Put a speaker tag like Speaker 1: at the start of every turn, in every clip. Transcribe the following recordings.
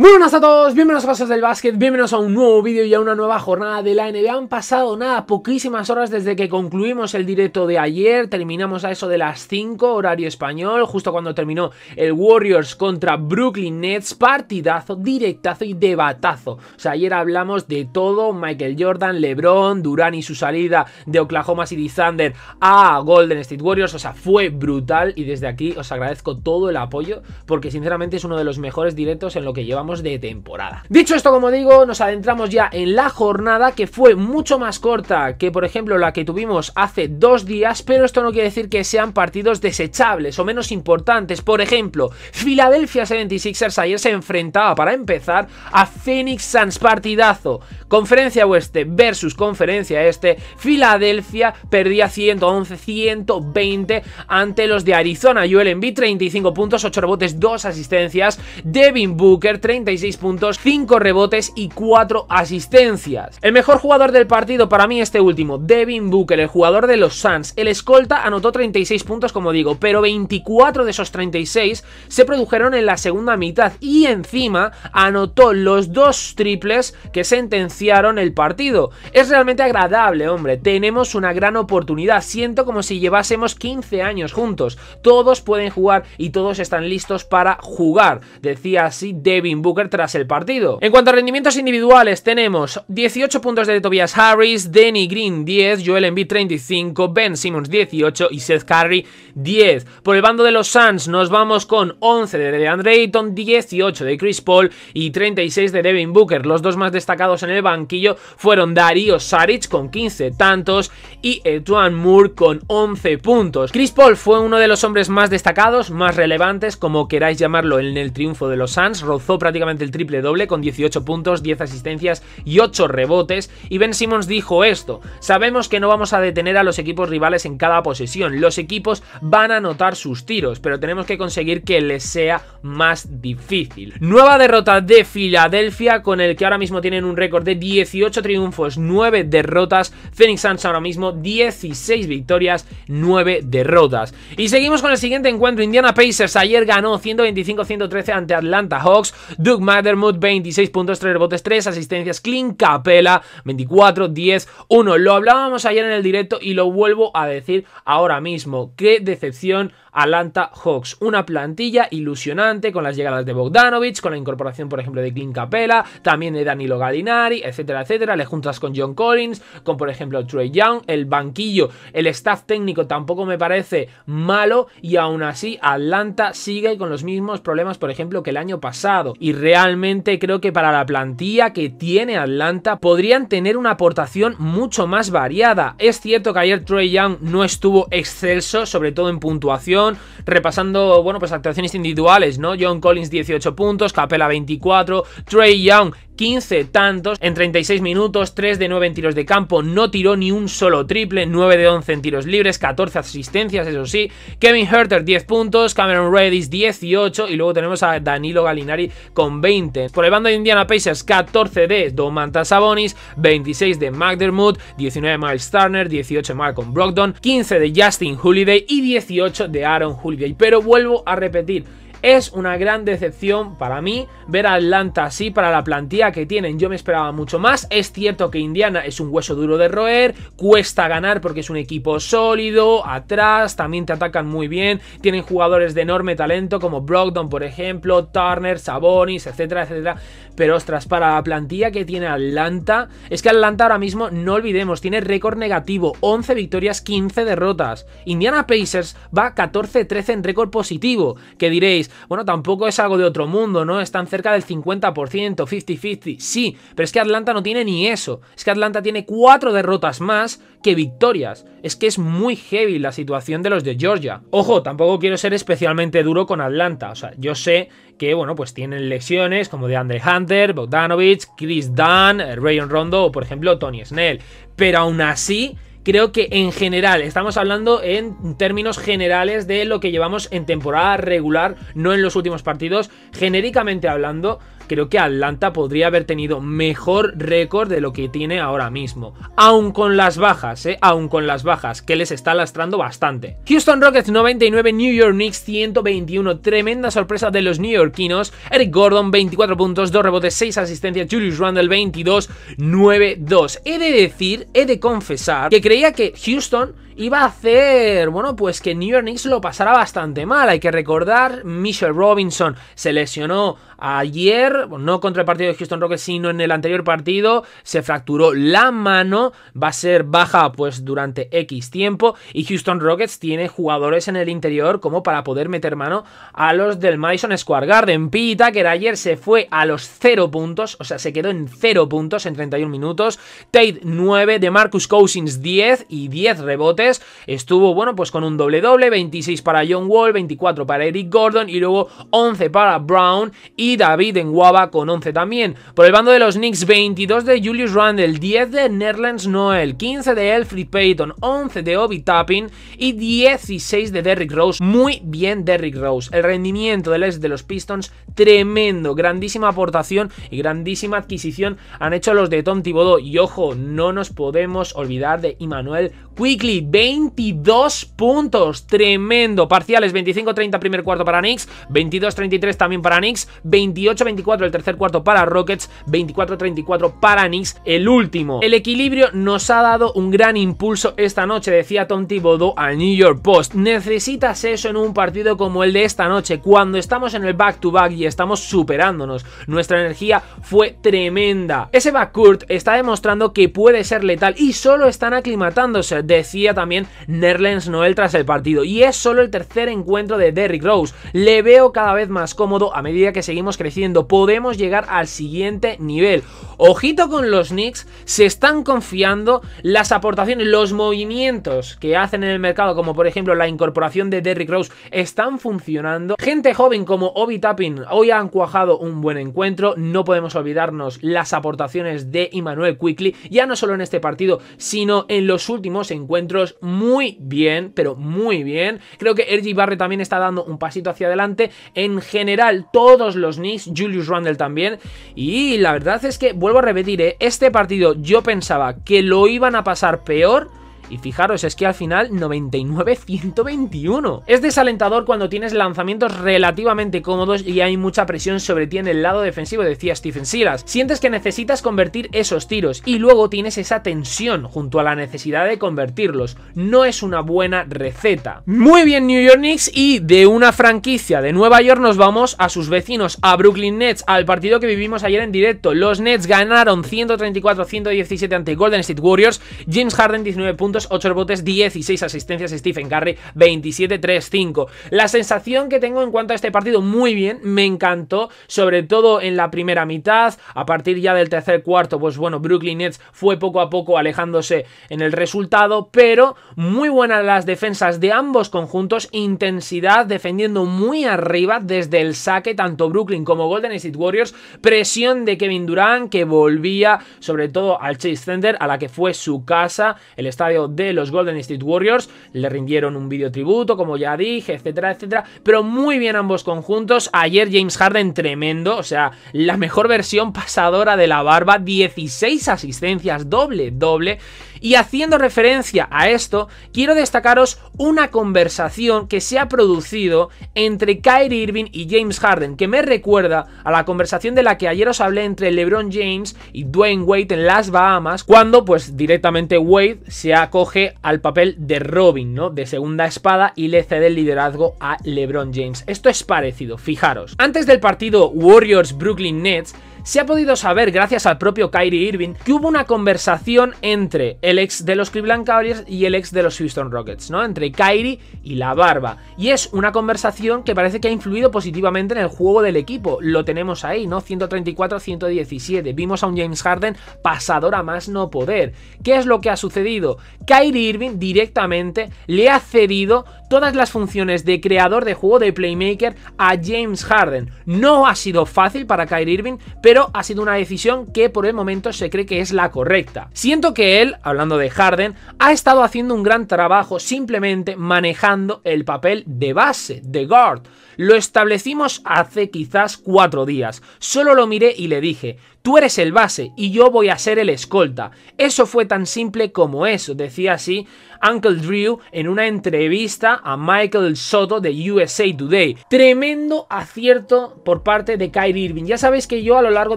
Speaker 1: Muy buenas a todos, bienvenidos a Pasos del Básquet, bienvenidos a un nuevo vídeo y a una nueva jornada de la NBA. Han pasado nada, poquísimas horas desde que concluimos el directo de ayer, terminamos a eso de las 5, horario español, justo cuando terminó el Warriors contra Brooklyn Nets, partidazo, directazo y debatazo. O sea, ayer hablamos de todo, Michael Jordan, LeBron, Durán y su salida de Oklahoma City Thunder a Golden State Warriors, o sea, fue brutal y desde aquí os agradezco todo el apoyo porque sinceramente es uno de los mejores directos en lo que llevamos de temporada. Dicho esto, como digo, nos adentramos ya en la jornada que fue mucho más corta que, por ejemplo, la que tuvimos hace dos días, pero esto no quiere decir que sean partidos desechables o menos importantes. Por ejemplo, Filadelfia 76ers ayer se enfrentaba, para empezar, a Phoenix Suns, partidazo. Conferencia Oeste versus Conferencia Este, Filadelfia perdía 111-120 ante los de Arizona. Joel Embiid 35 puntos, 8 rebotes, 2 asistencias. Devin Booker 30 36 puntos, 5 rebotes y 4 asistencias. El mejor jugador del partido para mí este último, Devin Booker, el jugador de los Suns. El escolta anotó 36 puntos como digo, pero 24 de esos 36 se produjeron en la segunda mitad y encima anotó los dos triples que sentenciaron el partido. Es realmente agradable, hombre. Tenemos una gran oportunidad. Siento como si llevásemos 15 años juntos. Todos pueden jugar y todos están listos para jugar. Decía así Devin Booker tras el partido. En cuanto a rendimientos individuales, tenemos 18 puntos de Tobias Harris, Danny Green 10, Joel Embiid 35, Ben Simmons 18 y Seth Curry 10. Por el bando de los Suns nos vamos con 11 de DeAndre Ayton, 18 de Chris Paul y 36 de Devin Booker. Los dos más destacados en el banquillo fueron Darío Saric con 15 tantos y Etuan Moore con 11 puntos. Chris Paul fue uno de los hombres más destacados, más relevantes, como queráis llamarlo, en el triunfo de los Suns. Rozó prácticamente prácticamente el triple doble con 18 puntos, 10 asistencias y 8 rebotes. Y Ben Simmons dijo esto, sabemos que no vamos a detener a los equipos rivales en cada posesión, los equipos van a anotar sus tiros, pero tenemos que conseguir que les sea más difícil. Nueva derrota de Filadelfia con el que ahora mismo tienen un récord de 18 triunfos, 9 derrotas, Phoenix Suns ahora mismo 16 victorias, 9 derrotas. Y seguimos con el siguiente encuentro, Indiana Pacers ayer ganó 125-113 ante Atlanta Hawks, Doug McDermott, 26.3 puntos, 3 rebotes, 3 asistencias. Clint Capela, 24, 10, 1. Lo hablábamos ayer en el directo y lo vuelvo a decir ahora mismo. Qué decepción Atlanta Hawks. Una plantilla ilusionante con las llegadas de Bogdanovich, con la incorporación, por ejemplo, de Clint Capella, también de Danilo Gallinari, etcétera, etcétera. Le juntas con John Collins, con, por ejemplo, Trey Young, el banquillo, el staff técnico tampoco me parece malo y aún así Atlanta sigue con los mismos problemas, por ejemplo, que el año pasado. Y realmente creo que para la plantilla que tiene Atlanta podrían tener una aportación mucho más variada. Es cierto que ayer Trey Young no estuvo excelso, sobre todo en puntuación Repasando, bueno, pues actuaciones individuales, ¿no? John Collins 18 puntos, Capela 24, Trey Young 15 tantos en 36 minutos, 3 de 9 en tiros de campo, no tiró ni un solo triple, 9 de 11 en tiros libres, 14 asistencias, eso sí. Kevin Herter 10 puntos, Cameron Redis 18 y luego tenemos a Danilo Galinari con 20. Por el bando de Indiana Pacers 14 de Domantas Sabonis, 26 de McDermott, 19 de Miles Turner, 18 de Malcolm Brogdon, 15 de Justin Holiday y 18 de Aaron Holiday. Pero vuelvo a repetir, es una gran decepción para mí ver a Atlanta así para la plantilla que tienen. Yo me esperaba mucho más. Es cierto que Indiana es un hueso duro de roer, cuesta ganar porque es un equipo sólido, atrás, también te atacan muy bien, tienen jugadores de enorme talento como Brogdon, por ejemplo, Turner, Sabonis, etcétera, etcétera. Pero ostras, para la plantilla que tiene Atlanta, es que Atlanta ahora mismo, no olvidemos, tiene récord negativo, 11 victorias, 15 derrotas. Indiana Pacers va 14-13 en récord positivo, que diréis, bueno, tampoco es algo de otro mundo, ¿no? Están cerca del 50%, 50-50, sí, pero es que Atlanta no tiene ni eso. Es que Atlanta tiene cuatro derrotas más que victorias. Es que es muy heavy la situación de los de Georgia. Ojo, tampoco quiero ser especialmente duro con Atlanta. O sea, yo sé que, bueno, pues tienen lesiones como de Andre Hunter, Bogdanovich, Chris Dunn, eh, Rayon Rondo o, por ejemplo, Tony Snell. Pero aún así, creo que en general, estamos hablando en términos generales de lo que llevamos en temporada regular, no en los últimos partidos, genéricamente hablando, creo que Atlanta podría haber tenido mejor récord de lo que tiene ahora mismo. Aún con las bajas, ¿eh? Aún con las bajas, que les está lastrando bastante. Houston Rockets 99, New York Knicks 121. Tremenda sorpresa de los neoyorquinos. Eric Gordon 24 puntos, 2 rebotes, 6 asistencias. Julius Randle 22, 9-2. He de decir, he de confesar que creía que Houston iba a hacer, bueno, pues que New York Knicks lo pasará bastante mal. Hay que recordar, Michelle Robinson se lesionó ayer, no contra el partido de Houston Rockets, sino en el anterior partido, se fracturó la mano, va a ser baja pues durante X tiempo y Houston Rockets tiene jugadores en el interior como para poder meter mano a los del Mason Square Garden. Pita, que ayer se fue a los 0 puntos, o sea, se quedó en 0 puntos en 31 minutos, Tate 9, de Marcus Cousins 10 y 10 rebotes estuvo, bueno, pues con un doble-doble, 26 para John Wall, 24 para Eric Gordon y luego 11 para Brown y David en Guava con 11 también. Por el bando de los Knicks, 22 de Julius Randle, 10 de Nerlens Noel, 15 de Elfrid Payton, 11 de Obi Tapping y 16 de Derrick Rose. Muy bien Derrick Rose. El rendimiento del ex de los Pistons, tremendo, grandísima aportación y grandísima adquisición han hecho los de Tom Thibodeau. Y ojo, no nos podemos olvidar de Immanuel Quickly, 22 puntos. Tremendo. Parciales 25-30 primer cuarto para Knicks, 22-33 también para Knicks, 28-24 el tercer cuarto para Rockets, 24-34 para Knicks el último. El equilibrio nos ha dado un gran impulso esta noche, decía Tonti Thibodeau al New York Post. Necesitas eso en un partido como el de esta noche, cuando estamos en el back-to-back y estamos superándonos. Nuestra energía fue tremenda. Ese backcourt está demostrando que puede ser letal y solo están aclimatándose, decía también Nerlens Noel tras el partido. Y es solo el tercer encuentro de Derrick Rose. Le veo cada vez más cómodo a medida que seguimos creciendo. Podemos llegar al siguiente nivel. Ojito con los Knicks, se están confiando las aportaciones, los movimientos que hacen en el mercado, como por ejemplo la incorporación de Derrick Rose, están funcionando. Gente joven como Obi Tapping hoy han cuajado un buen encuentro. No podemos olvidarnos las aportaciones de Immanuel Quickly, ya no solo en este partido, sino en los últimos encuentros pues, muy bien, pero muy bien. Creo que RG Barre también está dando un pasito hacia adelante. En general, todos los Knicks, Julius Randle también. Y la verdad es que, vuelvo a repetir, ¿eh? este partido yo pensaba que lo iban a pasar peor y fijaros, es que al final 99-121. Es desalentador cuando tienes lanzamientos relativamente cómodos y hay mucha presión sobre ti en el lado defensivo, decía Stephen Silas. Sientes que necesitas convertir esos tiros y luego tienes esa tensión junto a la necesidad de convertirlos. No es una buena receta. Muy bien New York Knicks y de una franquicia de Nueva York nos vamos a sus vecinos, a Brooklyn Nets, al partido que vivimos ayer en directo. Los Nets ganaron 134-117 ante Golden State Warriors. James Harden 19 puntos 8 rebotes, 16 asistencias, Stephen Curry 27-3-5. La sensación que tengo en cuanto a este partido, muy bien, me encantó, sobre todo en la primera mitad, a partir ya del tercer cuarto, pues bueno, Brooklyn Nets fue poco a poco alejándose en el resultado, pero muy buenas las defensas de ambos conjuntos, intensidad defendiendo muy arriba desde el saque, tanto Brooklyn como Golden State Warriors, presión de Kevin Durant que volvía sobre todo al Chase Center, a la que fue su casa, el estadio de los Golden State Warriors. Le rindieron un video tributo, como ya dije, etcétera, etcétera. Pero muy bien ambos conjuntos. Ayer James Harden tremendo, o sea, la mejor versión pasadora de la barba. 16 asistencias, doble, doble. Y haciendo referencia a esto, quiero destacaros una conversación que se ha producido entre Kyrie Irving y James Harden, que me recuerda a la conversación de la que ayer os hablé entre LeBron James y Dwayne Wade en las Bahamas, cuando pues directamente Wade se acoge al papel de Robin, ¿no? De segunda espada y le cede el liderazgo a LeBron James. Esto es parecido, fijaros. Antes del partido Warriors-Brooklyn Nets, se ha podido saber, gracias al propio Kyrie Irving, que hubo una conversación entre el ex de los Cleveland Cavaliers y el ex de los Houston Rockets, ¿no? Entre Kyrie y la barba. Y es una conversación que parece que ha influido positivamente en el juego del equipo. Lo tenemos ahí, ¿no? 134-117. Vimos a un James Harden pasador a más no poder. ¿Qué es lo que ha sucedido? Kyrie Irving directamente le ha cedido todas las funciones de creador de juego de playmaker a James Harden. No ha sido fácil para Kyrie Irving, pero pero ha sido una decisión que por el momento se cree que es la correcta. Siento que él, hablando de Harden, ha estado haciendo un gran trabajo simplemente manejando el papel de base, de guard. Lo establecimos hace quizás cuatro días. Solo lo miré y le dije, tú eres el base y yo voy a ser el escolta. Eso fue tan simple como eso, decía así Uncle Drew en una entrevista a Michael Soto de USA Today. Tremendo acierto por parte de Kyrie Irving. Ya sabéis que yo a lo largo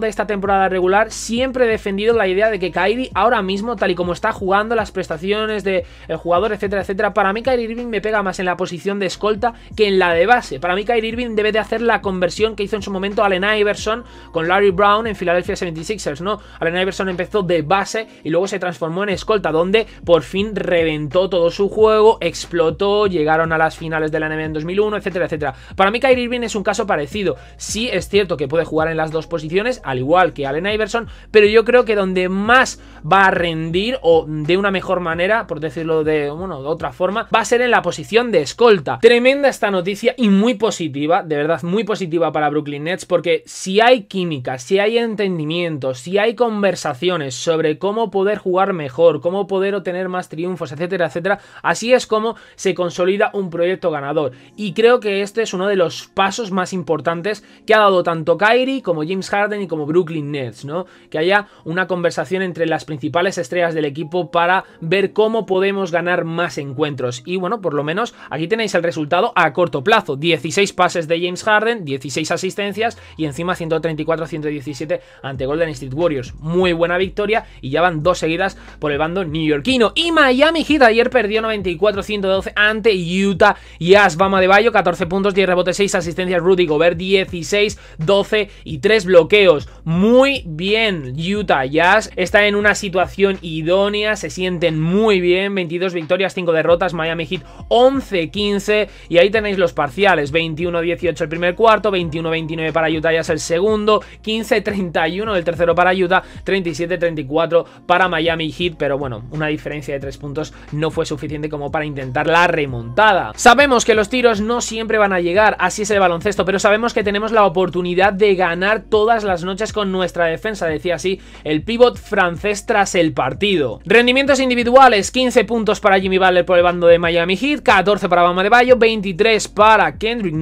Speaker 1: de esta temporada regular siempre he defendido la idea de que Kyrie ahora mismo, tal y como está jugando, las prestaciones del jugador, etcétera, etcétera, para mí Kyrie Irving me pega más en la posición de escolta que en la de base. Para mí Irving debe de hacer la conversión que hizo en su momento Allen Iverson con Larry Brown en Philadelphia 76ers, ¿no? Allen Iverson empezó de base y luego se transformó en escolta, donde por fin reventó todo su juego, explotó, llegaron a las finales de la NBA en 2001, etcétera, etcétera. Para mí Kyrie Irving es un caso parecido. Sí es cierto que puede jugar en las dos posiciones, al igual que Allen Iverson, pero yo creo que donde más va a rendir o de una mejor manera, por decirlo de, bueno, de otra forma, va a ser en la posición de escolta. Tremenda esta noticia y muy positiva positiva, de verdad muy positiva para Brooklyn Nets, porque si hay química, si hay entendimiento, si hay conversaciones sobre cómo poder jugar mejor, cómo poder obtener más triunfos, etcétera, etcétera, así es como se consolida un proyecto ganador. Y creo que este es uno de los pasos más importantes que ha dado tanto Kyrie como James Harden y como Brooklyn Nets, ¿no? Que haya una conversación entre las principales estrellas del equipo para ver cómo podemos ganar más encuentros. Y bueno, por lo menos aquí tenéis el resultado a corto plazo, 16 pases de James Harden, 16 asistencias y encima 134-117 ante Golden State Warriors. Muy buena victoria y ya van dos seguidas por el bando neoyorquino. Y Miami Heat ayer perdió 94-112 ante Utah y Asbama de Bayo, 14 puntos, 10 rebotes, 6 asistencias, Rudy Gobert 16, 12 y 3 bloqueos. Muy bien, Utah Jazz está en una situación idónea, se sienten muy bien, 22 victorias, 5 derrotas, Miami Heat 11-15 y ahí tenéis los parciales, 20 21-18 el primer cuarto, 21-29 para Utah ya es el segundo, 15-31 el tercero para Utah, 37-34 para Miami Heat, pero bueno, una diferencia de 3 puntos no fue suficiente como para intentar la remontada. Sabemos que los tiros no siempre van a llegar, así es el baloncesto, pero sabemos que tenemos la oportunidad de ganar todas las noches con nuestra defensa, decía así el pivot francés tras el partido. Rendimientos individuales, 15 puntos para Jimmy Butler por el bando de Miami Heat, 14 para Bama de Bayo, 23 para Kendrick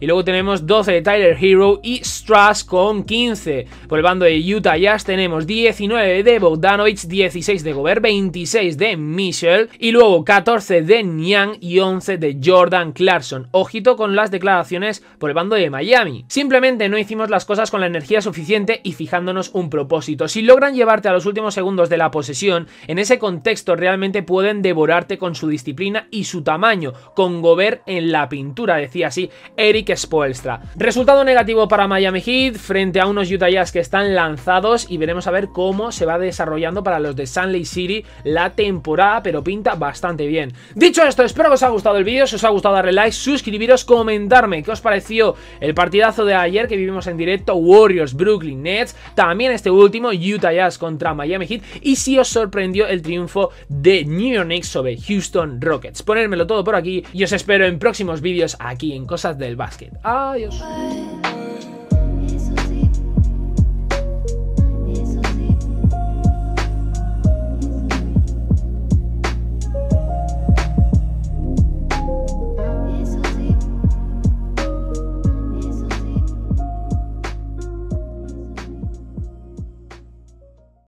Speaker 1: y luego tenemos 12 de Tyler Hero y Strass con 15. Por el bando de Utah Jazz tenemos 19 de Bogdanovich, 16 de Gobert, 26 de Michel y luego 14 de Niang y 11 de Jordan Clarkson. Ojito con las declaraciones por el bando de Miami. Simplemente no hicimos las cosas con la energía suficiente y fijándonos un propósito. Si logran llevarte a los últimos segundos de la posesión, en ese contexto realmente pueden devorarte con su disciplina y su tamaño, con Gobert en la pintura, decía así Eric Spoelstra. Resultado negativo para Miami Heat frente a unos Utah Jazz que están lanzados y veremos a ver cómo se va desarrollando para los de San City la temporada, pero pinta bastante bien. Dicho esto, espero que os haya gustado el vídeo, si os ha gustado darle like, suscribiros, comentarme qué os pareció el partidazo de ayer que vivimos en directo, Warriors, Brooklyn Nets, también este último, Utah Jazz contra Miami Heat, y si os sorprendió el triunfo de New York Knicks sobre Houston Rockets. Ponérmelo todo por aquí y os espero en próximos vídeos aquí en Cosa del básquet. Adiós.